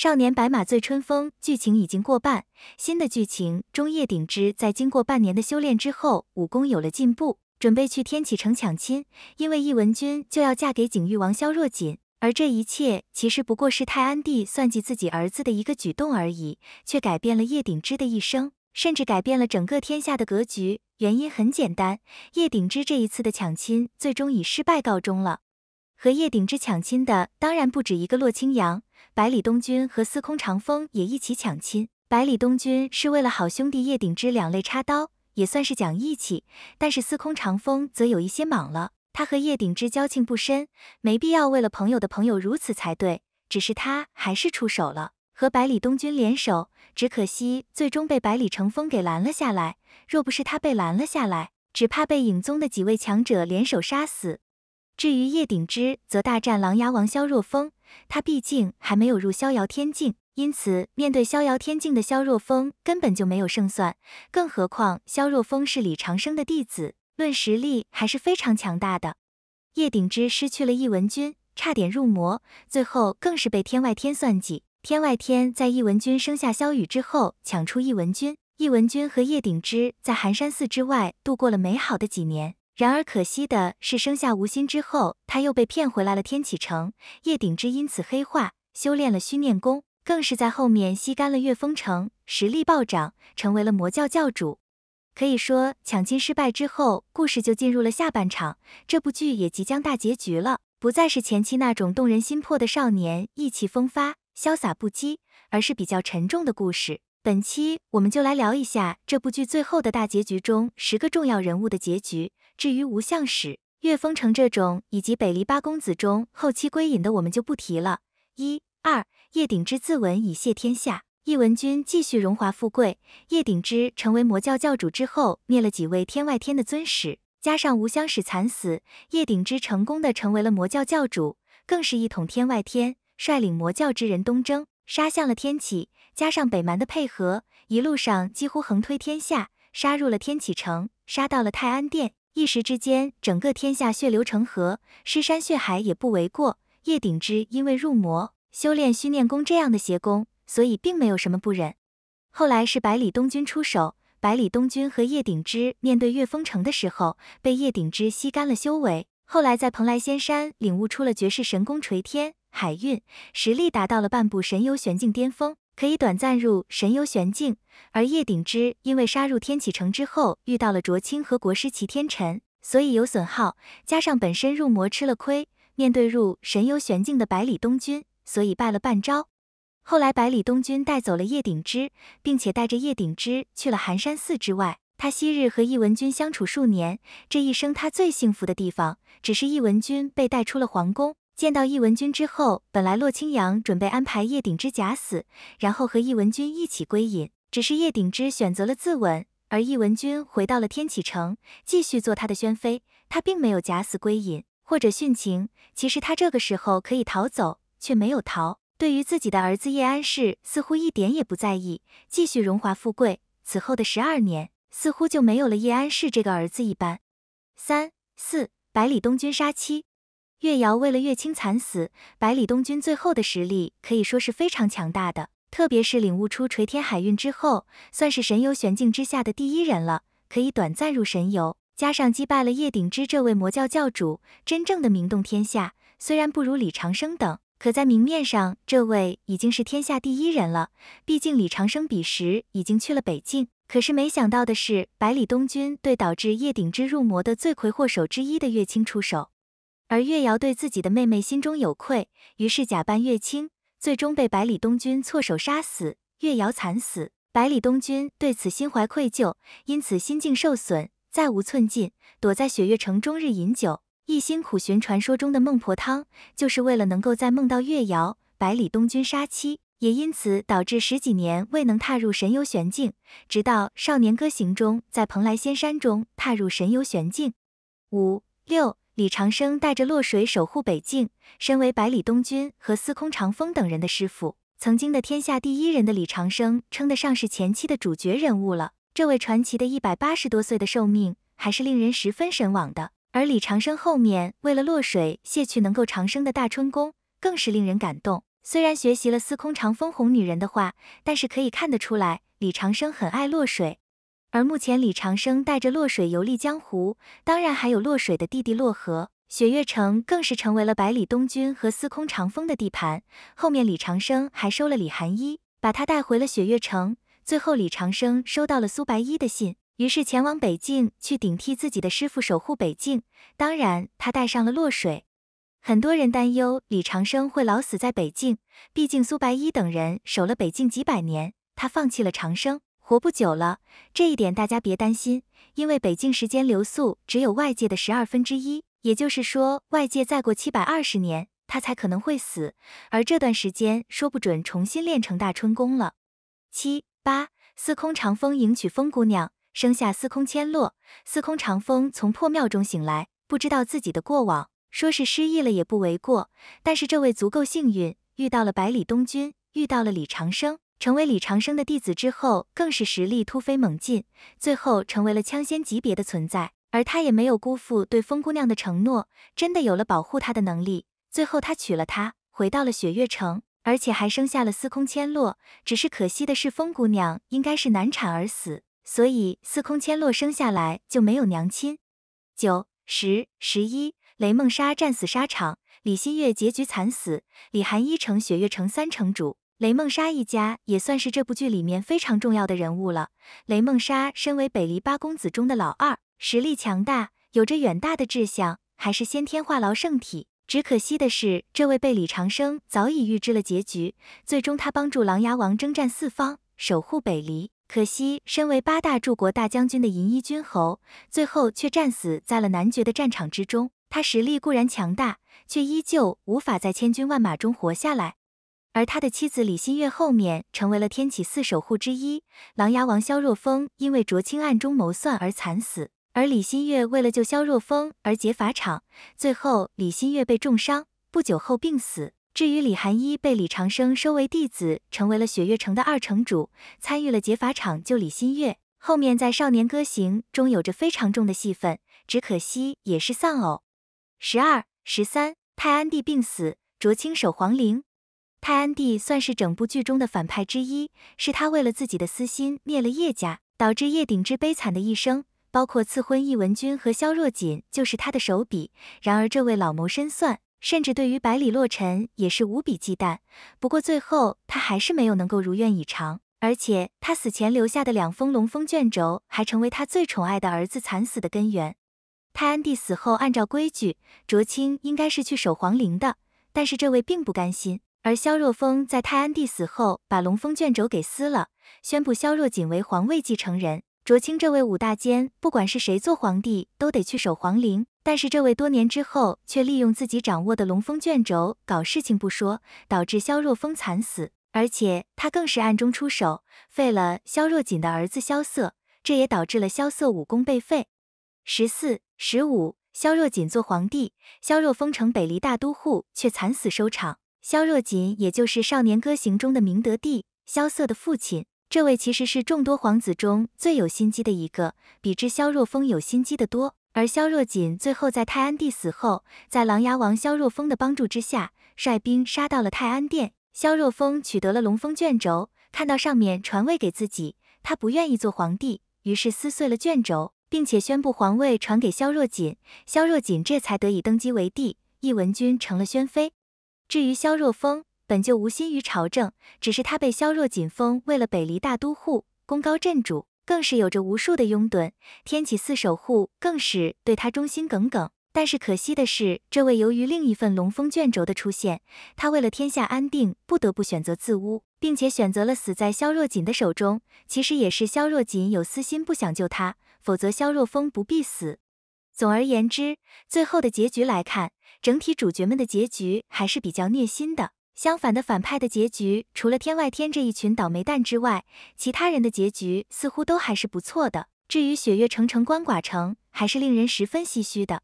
少年白马醉春风剧情已经过半，新的剧情中叶鼎之在经过半年的修炼之后，武功有了进步，准备去天启城抢亲，因为易文君就要嫁给景玉王萧若锦，而这一切其实不过是泰安帝算计自己儿子的一个举动而已，却改变了叶鼎之的一生，甚至改变了整个天下的格局。原因很简单，叶鼎之这一次的抢亲最终以失败告终了。和叶鼎之抢亲的当然不止一个，洛青阳、百里东君和司空长风也一起抢亲。百里东君是为了好兄弟叶鼎之两肋插刀，也算是讲义气。但是司空长风则有一些莽了，他和叶鼎之交情不深，没必要为了朋友的朋友如此才对。只是他还是出手了，和百里东君联手，只可惜最终被百里乘风给拦了下来。若不是他被拦了下来，只怕被影宗的几位强者联手杀死。至于叶鼎之，则大战琅琊王萧若风。他毕竟还没有入逍遥天境，因此面对逍遥天境的萧若风，根本就没有胜算。更何况萧若风是李长生的弟子，论实力还是非常强大的。叶鼎之失去了易文君，差点入魔，最后更是被天外天算计。天外天在易文君生下萧雨之后，抢出易文君。易文君和叶鼎之在寒山寺之外度过了美好的几年。然而可惜的是，生下吴心之后，他又被骗回来了天启城。叶鼎之因此黑化，修炼了虚念功，更是在后面吸干了月风城，实力暴涨，成为了魔教教主。可以说，抢亲失败之后，故事就进入了下半场。这部剧也即将大结局了，不再是前期那种动人心魄的少年意气风发、潇洒不羁，而是比较沉重的故事。本期我们就来聊一下这部剧最后的大结局中十个重要人物的结局。至于无相使岳峰城这种，以及北离八公子中后期归隐的，我们就不提了。一、二叶鼎之自刎以谢天下，易文君继续荣华富贵。叶鼎之成为魔教教主之后，灭了几位天外天的尊使，加上无相使惨死，叶鼎之成功的成为了魔教教主，更是一统天外天，率领魔教之人东征，杀向了天启，加上北蛮的配合，一路上几乎横推天下，杀入了天启城，杀到了泰安殿。一时之间，整个天下血流成河，尸山血海也不为过。叶鼎之因为入魔，修炼虚念功这样的邪功，所以并没有什么不忍。后来是百里东君出手，百里东君和叶鼎之面对岳峰城的时候，被叶鼎之吸干了修为。后来在蓬莱仙山领悟出了绝世神功垂天海运，实力达到了半步神游玄境巅峰。可以短暂入神游玄境，而叶鼎之因为杀入天启城之后遇到了卓清和国师齐天臣，所以有损耗，加上本身入魔吃了亏，面对入神游玄境的百里东君，所以败了半招。后来百里东君带走了叶鼎之，并且带着叶鼎之去了寒山寺之外。他昔日和易文君相处数年，这一生他最幸福的地方，只是易文君被带出了皇宫。见到易文君之后，本来洛青阳准备安排叶鼎之假死，然后和易文君一起归隐。只是叶鼎之选择了自刎，而易文君回到了天启城，继续做他的宣妃。他并没有假死归隐或者殉情。其实他这个时候可以逃走，却没有逃。对于自己的儿子叶安世，似乎一点也不在意，继续荣华富贵。此后的十二年，似乎就没有了叶安世这个儿子一般。三四百里东君杀妻。月瑶为了月清惨死，百里东君最后的实力可以说是非常强大的，特别是领悟出垂天海运之后，算是神游玄境之下的第一人了，可以短暂入神游。加上击败了叶鼎之这位魔教教主，真正的名动天下。虽然不如李长生等，可在明面上，这位已经是天下第一人了。毕竟李长生彼时已经去了北境。可是没想到的是，百里东君对导致叶鼎之入魔的罪魁祸首之一的月清出手。而月瑶对自己的妹妹心中有愧，于是假扮月清，最终被百里东君错手杀死。月瑶惨死，百里东君对此心怀愧疚，因此心境受损，再无寸进，躲在雪月城终日饮酒，一心苦寻传说中的孟婆汤，就是为了能够在梦到月瑶。百里东君杀妻，也因此导致十几年未能踏入神游玄境，直到《少年歌行》中在蓬莱仙山中踏入神游玄境。五六。李长生带着洛水守护北境，身为百里东君和司空长风等人的师傅，曾经的天下第一人的李长生，称得上是前期的主角人物了。这位传奇的一百八十多岁的寿命，还是令人十分神往的。而李长生后面为了洛水卸去能够长生的大春宫，更是令人感动。虽然学习了司空长风哄女人的话，但是可以看得出来，李长生很爱洛水。而目前，李长生带着洛水游历江湖，当然还有洛水的弟弟洛河。雪月城更是成为了百里东君和司空长风的地盘。后面，李长生还收了李寒衣，把他带回了雪月城。最后，李长生收到了苏白衣的信，于是前往北境去顶替自己的师傅守护北境。当然，他带上了洛水。很多人担忧李长生会老死在北境，毕竟苏白衣等人守了北境几百年，他放弃了长生。活不久了，这一点大家别担心，因为北境时间流速只有外界的十二分之一，也就是说，外界再过七百二十年，他才可能会死，而这段时间说不准重新练成大春功了。七八，司空长风迎娶风姑娘，生下司空千落。司空长风从破庙中醒来，不知道自己的过往，说是失忆了也不为过。但是这位足够幸运，遇到了百里东君，遇到了李长生。成为李长生的弟子之后，更是实力突飞猛进，最后成为了枪仙级别的存在。而他也没有辜负对风姑娘的承诺，真的有了保护她的能力。最后，他娶了她，回到了雪月城，而且还生下了司空千落。只是可惜的是，风姑娘应该是难产而死，所以司空千落生下来就没有娘亲。九十十一，雷梦莎战死沙场，李新月结局惨死，李寒一成雪月城三城主。雷梦莎一家也算是这部剧里面非常重要的人物了。雷梦莎身为北离八公子中的老二，实力强大，有着远大的志向，还是先天化痨圣体。只可惜的是，这位被李长生早已预知了结局。最终，他帮助琅琊王征战四方，守护北离。可惜，身为八大柱国大将军的银衣军侯，最后却战死在了南爵的战场之中。他实力固然强大，却依旧无法在千军万马中活下来。而他的妻子李新月后面成为了天启四守护之一，琅琊王萧若风因为卓清暗中谋算而惨死，而李新月为了救萧若风而劫法场，最后李新月被重伤，不久后病死。至于李寒一被李长生收为弟子，成为了雪月城的二城主，参与了劫法场救李新月，后面在《少年歌行》中有着非常重的戏份，只可惜也是丧偶。十二、十三，泰安帝病死，卓清守皇陵。泰安帝算是整部剧中的反派之一，是他为了自己的私心灭了叶家，导致叶鼎之悲惨的一生，包括赐婚易文君和萧若锦就是他的手笔。然而，这位老谋深算，甚至对于百里洛尘也是无比忌惮。不过，最后他还是没有能够如愿以偿，而且他死前留下的两封龙风卷轴，还成为他最宠爱的儿子惨死的根源。泰安帝死后，按照规矩，卓青应该是去守皇陵的，但是这位并不甘心。而萧若风在泰安帝死后，把龙风卷轴给撕了，宣布萧若锦为皇位继承人。卓清这位五大监，不管是谁做皇帝，都得去守皇陵。但是这位多年之后，却利用自己掌握的龙风卷轴搞事情不说，导致萧若风惨死。而且他更是暗中出手，废了萧若锦的儿子萧瑟，这也导致了萧瑟武功被废。十四、十五，萧若锦做皇帝，萧若风成北离大都护，却惨死收场。萧若锦，也就是《少年歌行》中的明德帝萧瑟的父亲。这位其实是众多皇子中最有心机的一个，比之萧若风有心机的多。而萧若锦最后在泰安帝死后，在琅琊王萧若风的帮助之下，率兵杀到了泰安殿。萧若风取得了龙凤卷轴，看到上面传位给自己，他不愿意做皇帝，于是撕碎了卷轴，并且宣布皇位传给萧若锦。萧若锦这才得以登基为帝，易文君成了宣妃。至于萧若风，本就无心于朝政，只是他被萧若锦封为了北离大都护，功高震主，更是有着无数的拥趸。天启四守护更是对他忠心耿耿。但是可惜的是，这位由于另一份龙凤卷轴的出现，他为了天下安定，不得不选择自污，并且选择了死在萧若锦的手中。其实也是萧若锦有私心，不想救他，否则萧若风不必死。总而言之，最后的结局来看。整体主角们的结局还是比较虐心的，相反的反派的结局，除了天外天这一群倒霉蛋之外，其他人的结局似乎都还是不错的。至于雪月城城关寡城，还是令人十分唏嘘的。